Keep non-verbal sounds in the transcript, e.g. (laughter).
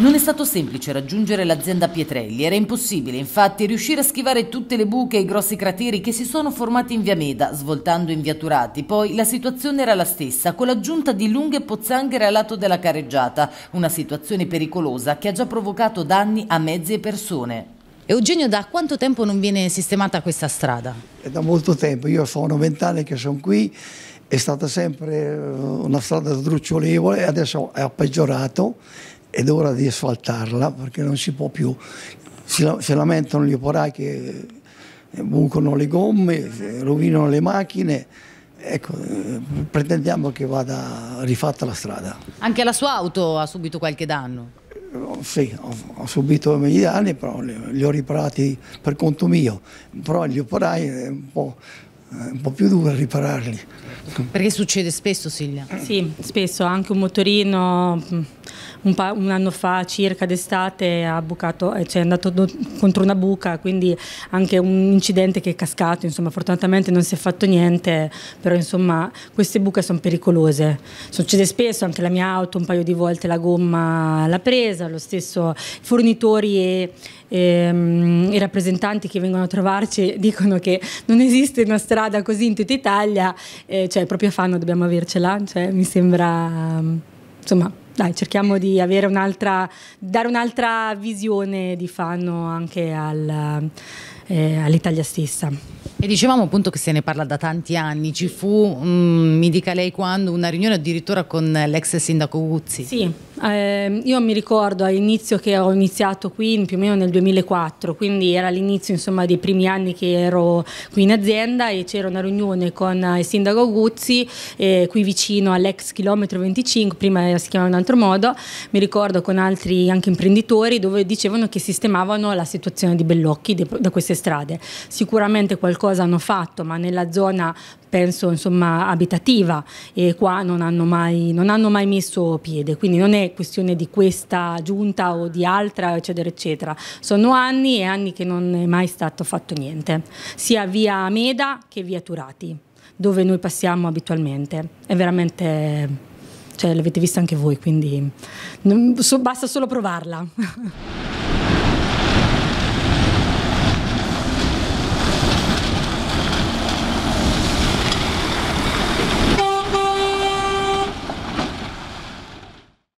Non è stato semplice raggiungere l'azienda Pietrelli, era impossibile infatti riuscire a schivare tutte le buche e i grossi crateri che si sono formati in via Meda, svoltando in via Turati. Poi la situazione era la stessa, con l'aggiunta di lunghe pozzanghere a lato della carreggiata, una situazione pericolosa che ha già provocato danni a mezzi e persone. Eugenio, da quanto tempo non viene sistemata questa strada? È da molto tempo, io sono vent'anni che sono qui, è stata sempre eh, una strada sdrucciolevole, adesso è peggiorato ed è ora di asfaltarla perché non si può più. Si, si lamentano gli operai che eh, bucano le gomme, eh, rovinano le macchine. Ecco, eh, pretendiamo che vada rifatta la strada. Anche la sua auto ha subito qualche danno? Sì, ho, ho subito degli danni, però li, ho riparati per conto mio. Però gli operai è un po', un po più duro ripararli. Perché succede spesso, Silvia? Sì, spesso, anche un motorino mm, un, un anno fa circa d'estate cioè eh, è andato contro una buca, quindi anche un incidente che è cascato, insomma fortunatamente non si è fatto niente, però insomma queste buche sono pericolose, succede spesso anche la mia auto un paio di volte la gomma l'ha presa, lo stesso i fornitori e, e, ehm, e rappresentanti che vengono a trovarci (laughs) dicono che non esiste una strada così in tutta Italia, eh, cioè proprio fanno dobbiamo avercela, cioè, mi sembra insomma dai, cerchiamo di avere un'altra, dare un'altra visione di Fanno anche al, eh, all'Italia stessa. E dicevamo appunto che se ne parla da tanti anni, ci fu, mm, mi dica lei quando, una riunione addirittura con l'ex sindaco Guzzi. Sì, eh, io mi ricordo all'inizio che ho iniziato qui più o meno nel 2004, quindi era l'inizio insomma, dei primi anni che ero qui in azienda e c'era una riunione con eh, il sindaco Guzzi eh, qui vicino all'ex chilometro 25, prima si chiamava in un altro modo, mi ricordo con altri anche imprenditori dove dicevano che sistemavano la situazione di Bellocchi da queste strade. Sicuramente qualcosa hanno fatto, ma nella zona penso insomma abitativa e qua non hanno mai, non hanno mai messo piede, quindi non è questione di questa giunta o di altra, eccetera, eccetera. Sono anni e anni che non è mai stato fatto niente, sia via Meda che via Turati, dove noi passiamo abitualmente. È veramente... Cioè, l'avete vista anche voi, quindi non, so, basta solo provarla. (laughs)